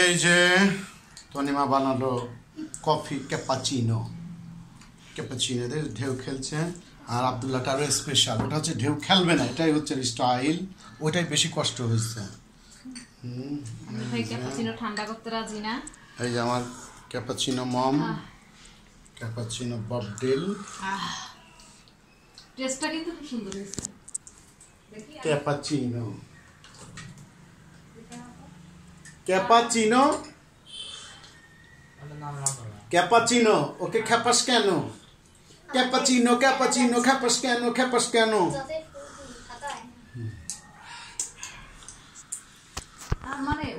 এই যে তনিমা বানালো কফি ক্যাপাচিনো ক্যাপাচিনো ঢেউ খেলছে আর আবদুল্লাহটা আরও স্পেশাল ওটা হচ্ছে ঢেউ খেলবে না এটাই হচ্ছে স্টাইল ওইটাই বেশি কষ্ট হয়েছে ঠান্ডা এই যে আমার ক্যাপাচিনো মম ক্যাপাচিনো ববডেল টেস্টটা ক্যাপাচিনো कैपाचिनो कैपाचिनो ओके कैपस्कैनो कैपाचीनो कैपाचीनो कैपस्कैनो कैपस्कैनो हमारे